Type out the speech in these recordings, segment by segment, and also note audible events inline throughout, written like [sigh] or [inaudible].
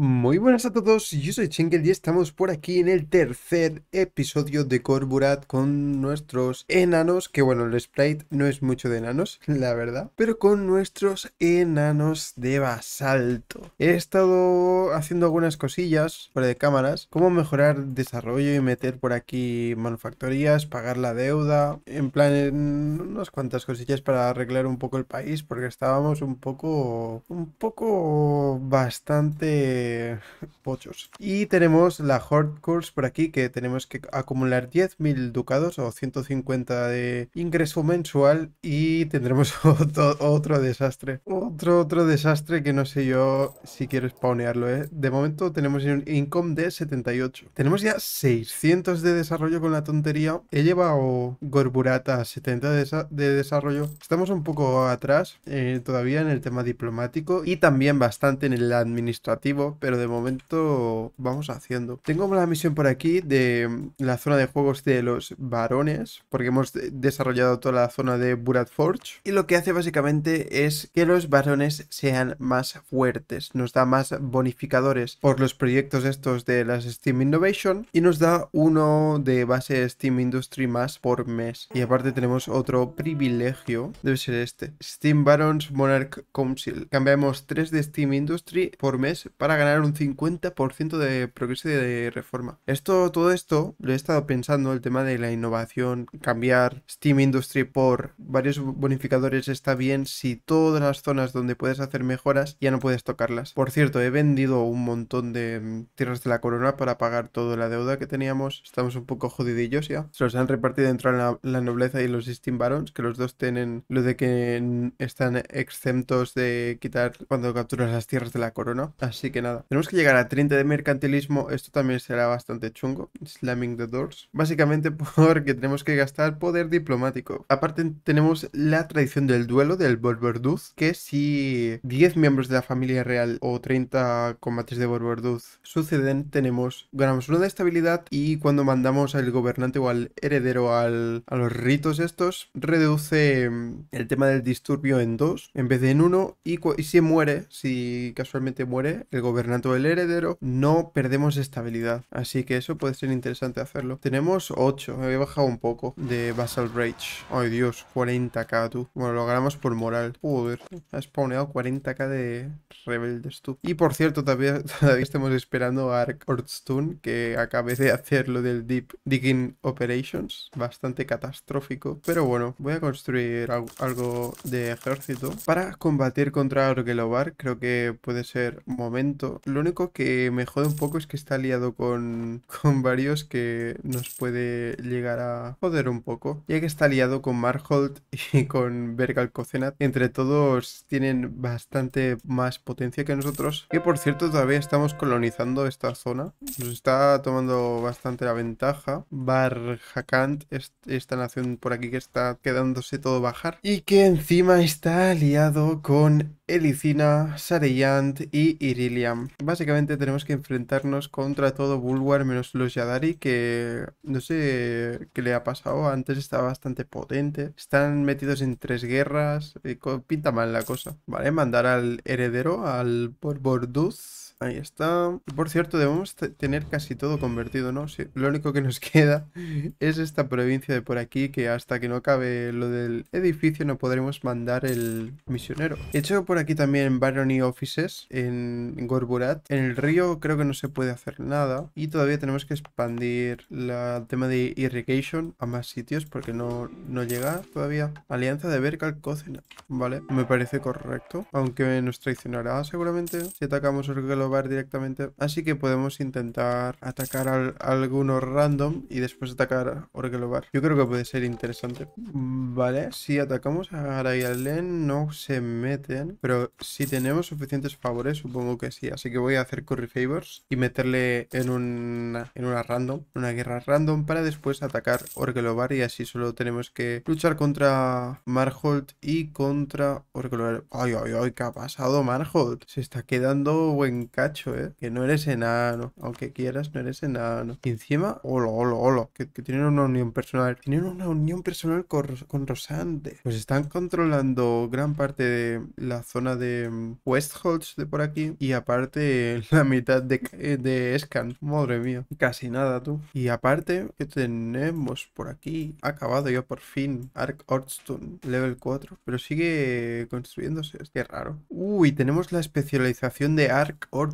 Muy buenas a todos, yo soy Chenkel y estamos por aquí en el tercer episodio de Corburat con nuestros enanos, que bueno, el sprite no es mucho de enanos, [laughs] la verdad, pero con nuestros enanos de basalto. He estado haciendo algunas cosillas fuera de cámaras, cómo mejorar desarrollo y meter por aquí manufactorías, pagar la deuda, en plan unas cuantas cosillas para arreglar un poco el país, porque estábamos un poco, un poco bastante [laughs] pochos. Y tenemos la Hard Course por aquí, que tenemos que acumular 10.000 ducados o 150 de ingreso mensual y tendremos [laughs] otro, desastre. Otro, otro desastre que no sé yo si quiero spawnearlo, ¿eh? De momento tenemos un income de 78. Tenemos ya 600 de desarrollo con la tontería. He llevado Gorburata 70 de, desarrollo. Estamos un poco atrás eh, todavía en el tema diplomático y también bastante en el administrativo pero de momento vamos haciendo. Tengo la misión por aquí de mm, la zona de juegos de los varones, porque hemos desarrollado toda la zona de Burat Forge. Y lo que hace básicamente es que los varones sean más fuertes. Nos da más bonificadores por los proyectos estos de las Steam Innovation y nos da uno de base Steam Industry más por mes. Y aparte tenemos otro privilegio, debe ser este. Steam Barons Monarch Council. Cambiamos 3 de Steam Industry por mes para ganar un 50% de progreso y de reforma. Esto, todo esto, lo he estado pensando, el tema de la innovación, cambiar Steam Industry por varios bonificadores está bien si todas las zonas donde puedes hacer mejoras ya no puedes tocarlas. Por cierto, he vendido un montón de mm, tierras de la corona para pagar toda la deuda que teníamos. Estamos un poco jodidillos ya. Se los han repartido entre la, la nobleza y los Steam Barons, que los dos tienen lo de que están exentos de quitar cuando capturas las tierras de la corona. Así que nada. Tenemos que llegar a 30 de mercantilismo. Esto también será bastante chungo. Slamming the doors. Básicamente [laughs] porque tenemos que gastar poder diplomático. Aparte tenemos la tradición del duelo del Borberduz, que si 10 miembros de la familia real o 30 combates de Borberduz suceden, tenemos ganamos una de estabilidad y cuando mandamos al gobernante o al heredero a los ritos estos, reduce mm, el tema del disturbio en 2 en vez de en 1 y si muere, si casualmente muere el gobernante Renato el heredero, no perdemos estabilidad. Así que eso puede ser interesante hacerlo. Tenemos 8, Me había bajado un poco de Basal Rage. Ay Dios, 40k tú. Bueno, lo ganamos por moral. Joder, ha spawneado 40k de rebeldes tú. Y por cierto, todavía, [laughs] estamos esperando a Ark que acabe de hacer lo del Deep Digging Operations. Bastante catastrófico. Pero bueno, voy a construir algo de ejército para combatir contra Orgelovar. Creo que puede ser momento lo único que me jode un poco es que está aliado con, [laughs] con varios que nos puede llegar a joder un poco. Ya que está aliado con Marholt y con Bergal Entre todos tienen bastante más potencia que nosotros. Que por cierto todavía estamos colonizando esta zona. Nos está tomando bastante la ventaja. Barjakant, esta nación por aquí que está quedándose todo bajar. Y que encima está aliado con Elicina, Sareyant y Irilliam. Básicamente tenemos que enfrentarnos contra todo Bulwar menos los Yadari que no sé qué le ha pasado, antes estaba bastante potente. Están metidos en tres guerras, eh, pinta mal la cosa. Vale, mandar al heredero, al Borduz. Ahí está. Por cierto, debemos tener casi todo convertido, ¿no? Lo único que nos [laughs] queda es esta provincia de por aquí, que hasta que no acabe lo del edificio no podremos mandar el misionero. He hecho por aquí también Barony Offices en Gorburat. En el río creo que no se puede hacer nada. Y todavía tenemos que expandir el tema de irrigation a más sitios porque no, llega todavía. Alianza de Berkal Cocina. Vale, me parece correcto. Aunque nos traicionará seguramente si atacamos el lo directamente. Así que podemos intentar atacar a algunos random y después atacar a Orgelobar. Yo creo que puede ser interesante. Mm, vale, si atacamos a len no se meten. Pero si tenemos suficientes favores, supongo que sí. Así que voy a hacer Curry Favors y meterle en una, en una random, una guerra random para después atacar Orgelobar y así solo tenemos que luchar contra Marhold y contra Orgelobar. Ay, ay, ay, ¿qué ha pasado Marhold? Se está quedando buen cacho, ¿eh? Que no eres enano. Aunque quieras, no eres enano. Y encima, hola, hola, hola. Que, tienen una unión personal. Tienen una unión personal con, con Rosante. Pues están controlando gran parte de la zona de mm, Westholz de por aquí. Y aparte, [laughs] la mitad de, eh, de Escan. Madre mía. Casi nada, tú. Y aparte, que tenemos por aquí. acabado yo por fin. Ark Ordstone, level 4. Pero sigue construyéndose. Es que raro. Uy, tenemos la especialización de Ark Ordstone.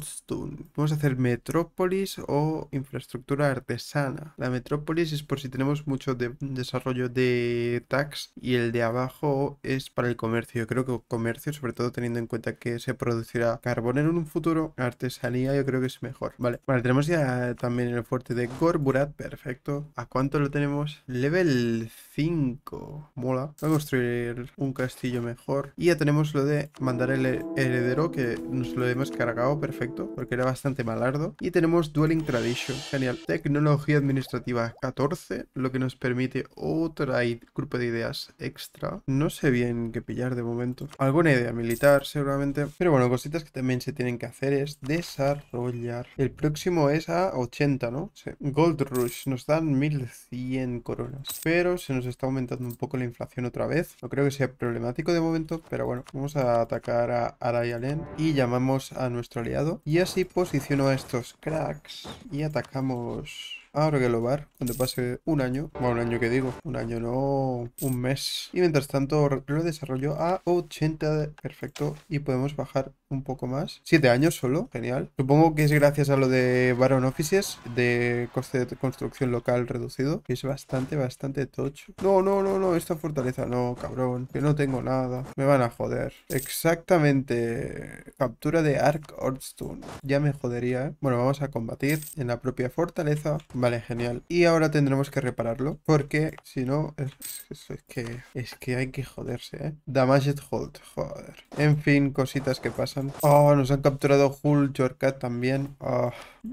Vamos a hacer metrópolis o infraestructura artesana. La metrópolis es por si tenemos mucho de desarrollo de tax y el de abajo es para el comercio. Yo creo que comercio, sobre todo teniendo en cuenta que se producirá carbón en un futuro, artesanía yo creo que es mejor. Vale, vale, tenemos ya también el fuerte de Gorburat, perfecto. ¿A cuánto lo tenemos? Level 5, mola. Voy a construir un castillo mejor. Y ya tenemos lo de mandar el heredero que nos lo hemos cargado, perfecto porque era bastante malardo. Y tenemos Dueling Tradition, genial. Tecnología administrativa 14, lo que nos permite otra grupo de ideas extra. No sé bien qué pillar de momento. Alguna idea militar, seguramente. Pero bueno, cositas que también se tienen que hacer es desarrollar. El próximo es a 80, ¿no? Gold Rush, nos dan 1100 coronas. Pero se nos está aumentando un poco la inflación otra vez. No creo que sea problemático de momento, pero bueno. Vamos a atacar a Arayalen y llamamos a nuestro aliado y así posiciono a estos cracks y atacamos ahora que lo bar, cuando pase un año, bueno, un año que digo, un año no, un mes. Y mientras tanto lo desarrollo a 80, de... perfecto, y podemos bajar un poco más. Siete años solo, genial. Supongo que es gracias a lo de Baron Offices, de coste de construcción local reducido, que es bastante, bastante tocho. No, no, no, no, esta fortaleza no, cabrón, que no tengo nada. Me van a joder. Exactamente. Captura de Ark Ordstone. Ya me jodería, ¿eh? Bueno, vamos a combatir en la propia fortaleza. Vale, genial. Y ahora tendremos que repararlo, porque si no, es, que, es que hay que joderse, ¿eh? Damaged Hold, joder. En fin, cositas que pasan Oh, nos han capturado Hulk, Yorkat también. Oh,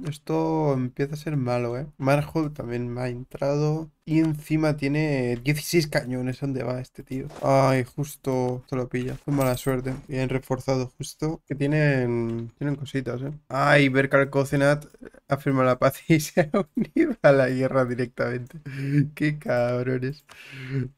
esto empieza a ser malo, ¿eh? también me ha entrado. Y encima tiene 16 cañones. ¿Dónde va este tío? Ay, justo se lo pilla. Fue mala suerte. Y han reforzado justo. Que tienen, tienen cositas, ¿eh? Ay, Berkal Cocenat afirma la paz [laughs] y se ha unido a la guerra directamente. Qué cabrones.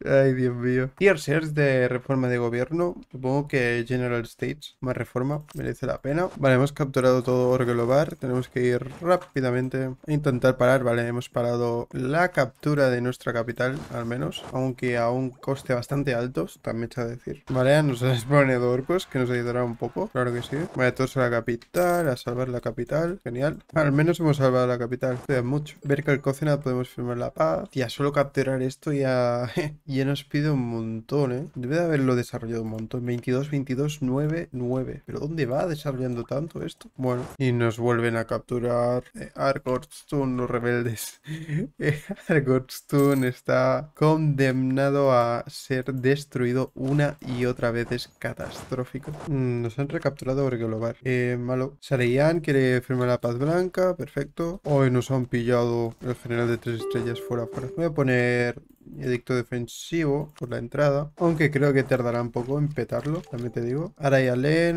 Ay, Dios mío. Tier de reforma de gobierno. Supongo que General States más reforma merece la pena. Vale, hemos capturado todo Orgelobar Tenemos que ir rápidamente a intentar parar. Vale, hemos parado la captura de nuestra capital, al menos. Aunque a un coste bastante alto, también está a decir. Vale, nos ha spawnado orcos, que nos ayudará un poco. Claro que sí. Vale, todos a la capital, a salvar la capital. Genial. Al menos hemos salvado la capital. Queda mucho. Ver que al cocina podemos firmar la paz. Ya solo capturar esto ya, [laughs] ya nos pide un montón, ¿eh? Debe de haberlo desarrollado un montón. 22, 22, 9, 9. Pero dónde va desarrollando tanto esto? Bueno, y nos vuelven a capturar eh, Argorstun, los rebeldes. [laughs] Eh, Argorstun está condenado a ser destruido una y otra vez. Es catastrófico. Mm, nos han recapturado global Eh, malo. Sareyan quiere firmar la paz blanca. Perfecto. Hoy nos han pillado el general de tres estrellas fuera, fuera. Voy a poner edicto defensivo por la entrada, aunque creo que tardará un poco en petarlo, también te digo. araya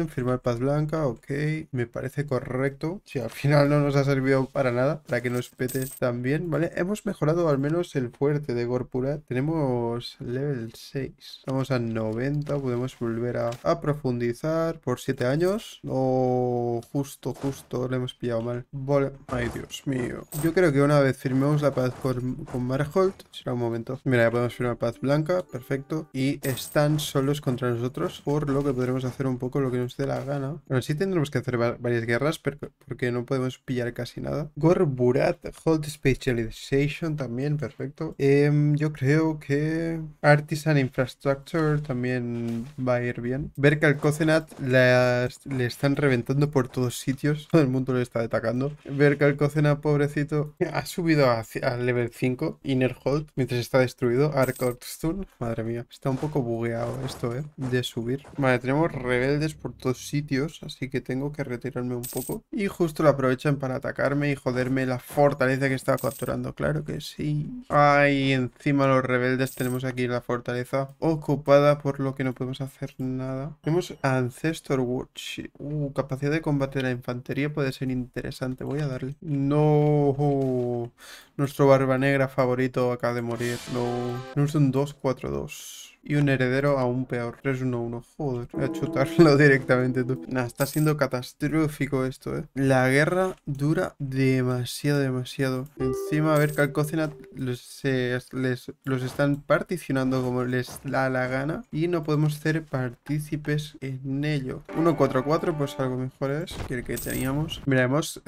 firmar paz blanca, ok, me parece correcto. Si al final no nos ha servido para nada, para que nos pete también, ¿vale? Hemos mejorado al menos el fuerte de Gorpura. Tenemos level 6. Vamos a 90, podemos volver a, profundizar por 7 años. O justo, justo, le hemos pillado mal. Vale, ay Dios mío. Yo creo que una vez firmemos la paz con, con Marholt, será un momento. Mira, ya podemos firmar paz blanca, perfecto. Y están solos contra nosotros, por lo que podremos hacer un poco lo que nos dé la gana. Bueno, sí tendremos que hacer varias guerras, porque no podemos pillar casi nada. Gorburat, Hold Specialization también, perfecto. Em, yo creo que Artisan Infrastructure también va a ir bien. Ver que Cocenat le están reventando por todos sitios. [laughs] Todo el mundo le está atacando. Ver que Cocenat, pobrecito, ha subido al level 5, Inner Hold, mientras está destruido. Madre mía, está un poco bugueado esto, ¿eh? De subir. Vale, tenemos rebeldes por todos sitios, así que tengo que retirarme un poco. Y justo lo aprovechan para atacarme y joderme la fortaleza que estaba capturando. Claro que sí. Ay, encima los rebeldes tenemos aquí la fortaleza ocupada, por lo que no podemos hacer nada. Tenemos Ancestor Watch. Uh, capacidad de combate de la infantería puede ser interesante. Voy a darle. No. Nuestro barba negra favorito acaba de morir. No. 2-4-2 Y un heredero aún peor. 3-1-1, Joder, voy a chutarlo [laughs] directamente tú. está siendo catastrófico esto, eh. La guerra dura demasiado, demasiado. Encima, a ver, Calcocina los, les, los están particionando como les da la gana. Y no podemos ser partícipes en ello. 1-4-4, pues algo mejor es que el que teníamos. Mira, hemos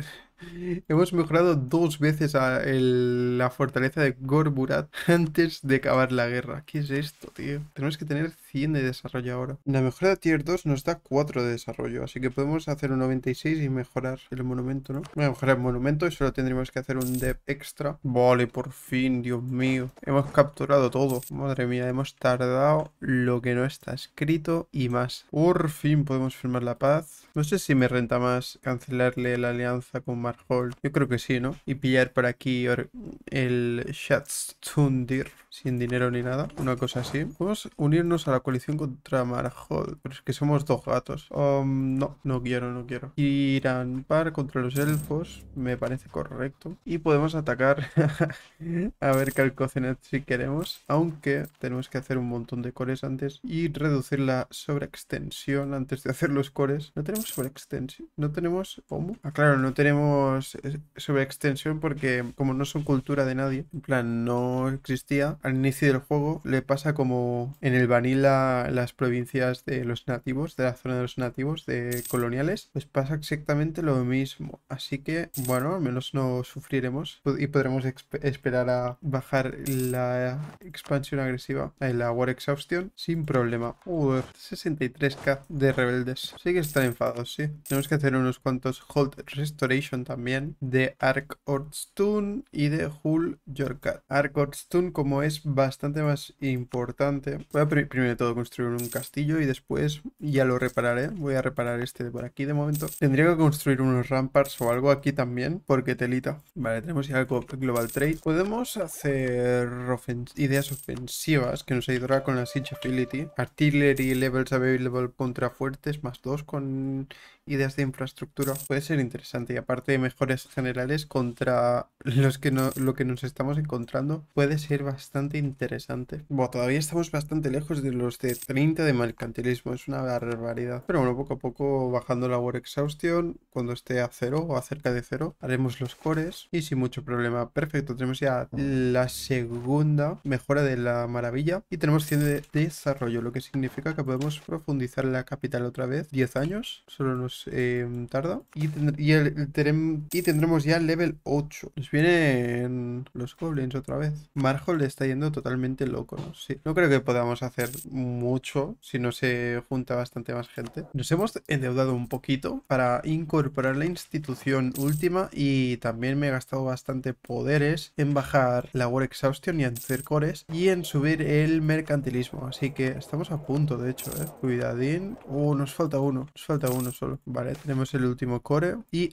Hemos mejorado dos veces a la fortaleza de Gorburat [laughs] antes de acabar la guerra. ¿Qué es esto, tío? Tenemos que tener 100 de desarrollo ahora. La mejora de tier 2 nos da 4 de desarrollo, así que podemos hacer un 96 y mejorar el monumento, ¿no? Voy a mejorar el monumento y solo tendremos que hacer un dev extra. Vale, por fin, Dios mío. Hemos capturado todo. Madre mía, hemos tardado lo que no está escrito y más. Por fin podemos firmar la paz. No sé si me renta más cancelarle la alianza con yo creo que sí, ¿no? Y pillar por aquí el Shatstundir sin dinero ni nada, una cosa así. Podemos unirnos a la coalición contra Marajol... pero es que somos dos gatos. Um, no, no quiero, no quiero. Irán par contra los elfos, me parece correcto. Y podemos atacar [laughs] a ver Calcocenet si queremos, aunque tenemos que hacer un montón de cores antes y reducir la sobreextensión antes de hacer los cores. No tenemos sobreextensión, no tenemos... Ah, claro, no tenemos eh, sobreextensión porque como no son cultura de nadie, en plan no existía, al inicio del juego le pasa como en el Vanilla las provincias de los nativos, de la zona de los nativos, de coloniales, pues pasa exactamente lo mismo. Así que, bueno, al menos no sufriremos y podremos esperar a bajar la expansión agresiva, en eh, la War Exhaustion, sin problema. 63k de rebeldes. Sí que están enfados sí. Tenemos que hacer unos cuantos Hold Restoration también de Ark y de Hul Yorkat. Ark como es bastante más importante. Voy a primero de todo construir un castillo y después ya lo repararé. Voy a reparar este por aquí de momento. Tendría que construir unos ramparts o algo aquí también, porque telita. Vale, tenemos ya el Global Trade. Podemos hacer ideas ofensivas, que nos ayudará con la Siege Ability. Artillery Levels Available contra fuertes, más dos con ideas de infraestructura puede ser interesante y aparte de mejores generales contra los que lo que nos estamos encontrando puede ser bastante interesante. Bueno, todavía estamos bastante lejos de los de 30 de mercantilismo, es una barbaridad. Pero bueno, poco a poco bajando la War Exhaustion, cuando esté a cero o cerca de cero, haremos los cores y sin mucho problema. Perfecto, tenemos ya la segunda mejora de la maravilla y tenemos 100 de desarrollo, lo que significa que podemos profundizar la capital otra vez 10 años. Solo nos Em, tarda. Y, el, tendremos ya el level 8. Nos vienen los goblins otra vez. Marhol le está yendo totalmente loco, ¿no? Sí. No creo que podamos hacer mucho si no se junta bastante más gente. Nos hemos endeudado un poquito para incorporar la institución última y también me he gastado bastante poderes en bajar la War Exhaustion y en hacer cores y en subir el mercantilismo. Así que estamos a punto, de hecho, ¿eh? Cuidadín. Oh, nos falta uno. Nos falta uno solo. Vale, tenemos el último core. Y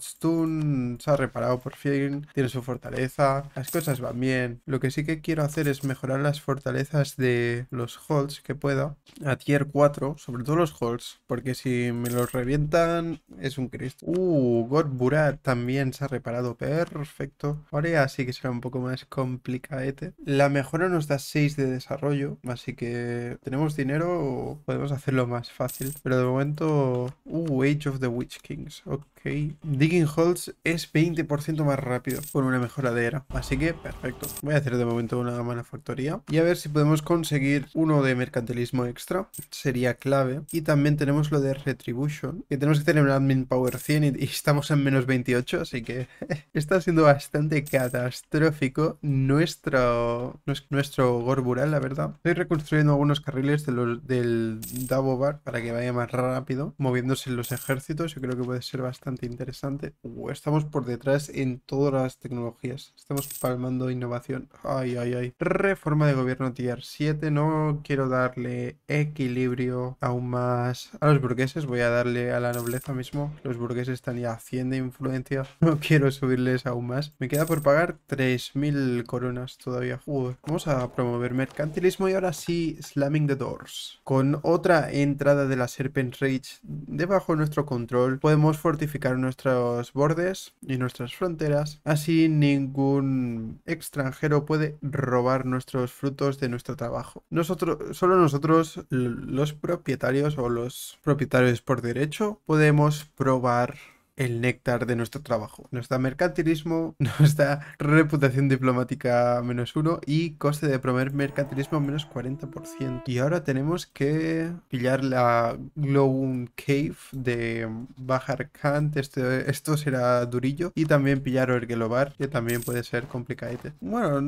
Stone se ha reparado por fin. Tiene su fortaleza. Las cosas van bien. Lo que sí que quiero hacer es mejorar las fortalezas de los holds que pueda. A tier 4. Sobre todo los holds. Porque si me los revientan es un cristo. Uh, God Burat también se ha reparado. Perfecto. Ahora ya sí que será un poco más complicadete. La mejora nos da 6 de desarrollo. Así que tenemos dinero. Podemos hacerlo más fácil. Pero de momento... Ooh, Age of the Witch Kings. Okay. Digging Holes es 20% más rápido con una mejora de era. Así que perfecto. Voy a hacer de momento una factoría y a ver si podemos conseguir uno de mercantilismo extra. Sería clave. Y también tenemos lo de Retribution, que tenemos que tener un admin power 100 y, estamos en menos 28, así que [laughs] está siendo bastante catastrófico nuestro, nuestro Gorbural, la verdad. Estoy reconstruyendo algunos carriles de los, del Davobar para que vaya más rápido, moviéndose los ejércitos. Yo creo que puede ser bastante interesante. estamos por detrás en todas las tecnologías. Estamos palmando innovación. Ay, ay, ay. Reforma de gobierno tier 7. No quiero darle equilibrio aún más a los burgueses. Voy a darle a la nobleza mismo. Los burgueses están ya haciendo influencia. [laughs] No quiero subirles aún más. Me queda por pagar 3.000 coronas todavía. vamos a promover mercantilismo y ahora sí, slamming the doors. Con otra entrada de la Serpent Rage debajo de nuestro control, podemos fortificar nuestros bordes y nuestras fronteras. Así ningún extranjero puede robar nuestros frutos de nuestro trabajo. Nosotros, solo nosotros, los propietarios o los propietarios por derecho, podemos probar el néctar de nuestro trabajo. Nos da mercantilismo, [laughs] nos da reputación diplomática menos uno y coste de promover mercantilismo menos 40%. Y ahora tenemos que pillar la Glow Cave de Bajar Kant. Este, esto, será durillo. Y también pillar Orgelobar, que también puede ser complicadito. Bueno,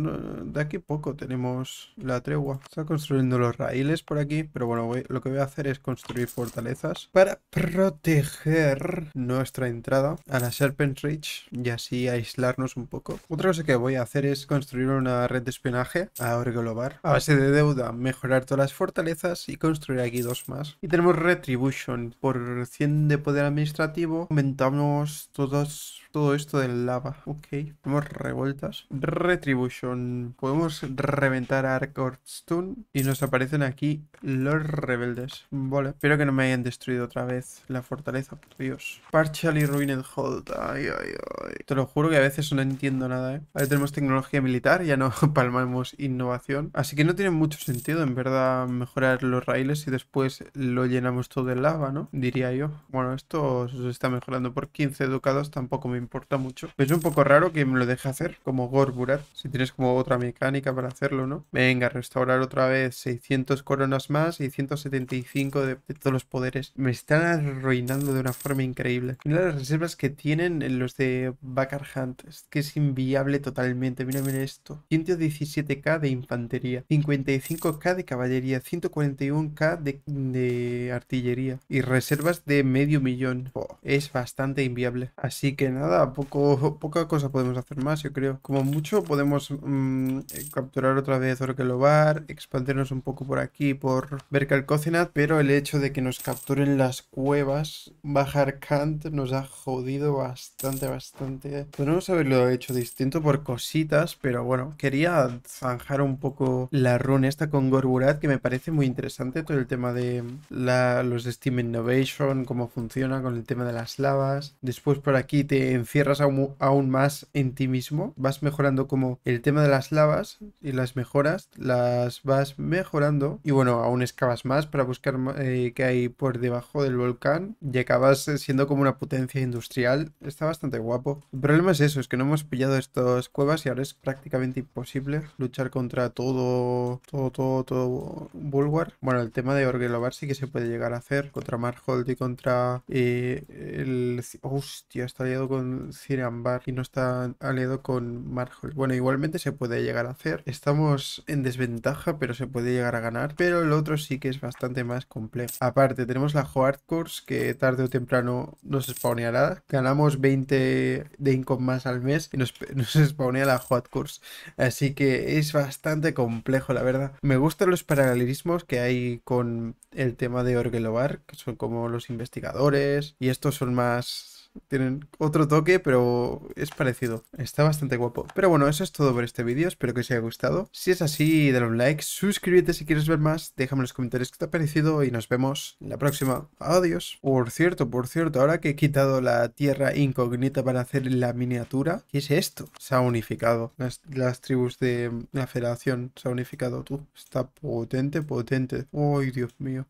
de aquí poco tenemos la tregua. Está construyendo los raíles por aquí, pero bueno, lo que voy a hacer es construir fortalezas para proteger nuestra industria entrada a la Serpent Ridge y así aislarnos un poco. Otra cosa que voy a hacer es construir una red de espionaje a Orgolobar. A base de deuda, mejorar todas las fortalezas y construir aquí dos más. Y tenemos Retribution. Por 100 de poder administrativo aumentamos todos todo esto del lava. Ok, tenemos revueltas. Retribution. Podemos reventar a Stone. y nos aparecen aquí los rebeldes. Vale, espero que no me hayan destruido otra vez la fortaleza, por Dios. Partially Ruined Hold. Ay, ay, ay. Te lo juro que a veces no entiendo nada, ¿eh? ahora tenemos tecnología militar, ya no [laughs] palmamos innovación. Así que no tiene mucho sentido, en verdad, mejorar los raíles y después lo llenamos todo de lava, ¿no? Diría yo. Bueno, esto se está mejorando por 15 ducados, tampoco me importa importa mucho. Pues es un poco raro que me lo deje hacer, como Gorburat. Si tienes como otra mecánica para hacerlo, ¿no? Venga, restaurar otra vez 600 coronas más, y 175 de todos los poderes. Me están arruinando de una forma increíble. Mira las reservas que tienen los de Bakar Hunt. Es que es inviable totalmente. Mira, esto. 117k de infantería, 55k de caballería, 141k de, artillería y reservas de medio millón. es bastante inviable. Así que nada nada, poco, poca cosa podemos hacer más, yo creo. Como mucho podemos mm, eh, capturar otra vez Orquelobar, expandernos un poco por aquí, por cocinat, pero el hecho de que nos capturen las cuevas, bajar Kant, nos ha jodido bastante, bastante. podemos haberlo hecho distinto por cositas, pero bueno, quería zanjar un poco la run esta con Gorburat, que me parece muy interesante todo el tema de los Steam Innovation, cómo funciona con el tema de las lavas. Después por aquí te encierras aún, más en ti mismo, vas mejorando como el tema de las lavas y las mejoras, las vas mejorando y bueno, aún excavas más para buscar Que eh, qué hay por debajo del volcán y acabas eh, siendo como una potencia industrial, está bastante guapo. El problema es eso, es que no hemos pillado estas cuevas y ahora es prácticamente imposible luchar contra todo, todo, todo, todo Bulwar. Bueno, el tema de orgelobar sí que se puede llegar a hacer contra Marhold y contra eh, el... Hostia, está liado con Cirambar y no está aliado con Marhol. Bueno, igualmente se puede llegar a hacer. Estamos en desventaja, pero se puede llegar a ganar. Pero el otro sí que es bastante más complejo. Aparte, tenemos la Course que tarde o temprano nos spawneará. Ganamos 20 de income más al mes y nos, [laughs] nos spawnea la Course. Así que es bastante complejo, la verdad. Me gustan los paralelismos que hay con el tema de Orgelobar, que son como los investigadores. Y estos son más tienen otro toque, pero es parecido. Está bastante guapo. Pero bueno, eso es todo por este vídeo. Espero que os haya gustado. Si es así, dale un like, suscríbete si quieres ver más, déjame en los comentarios qué te ha parecido y nos vemos en la próxima. Adiós. Por cierto, por cierto, ahora que he quitado la tierra incógnita para hacer la miniatura, ¿qué es esto? Se ha unificado. Las, tribus de la federación se ha unificado tú. Está potente, potente. Ay, Dios mío.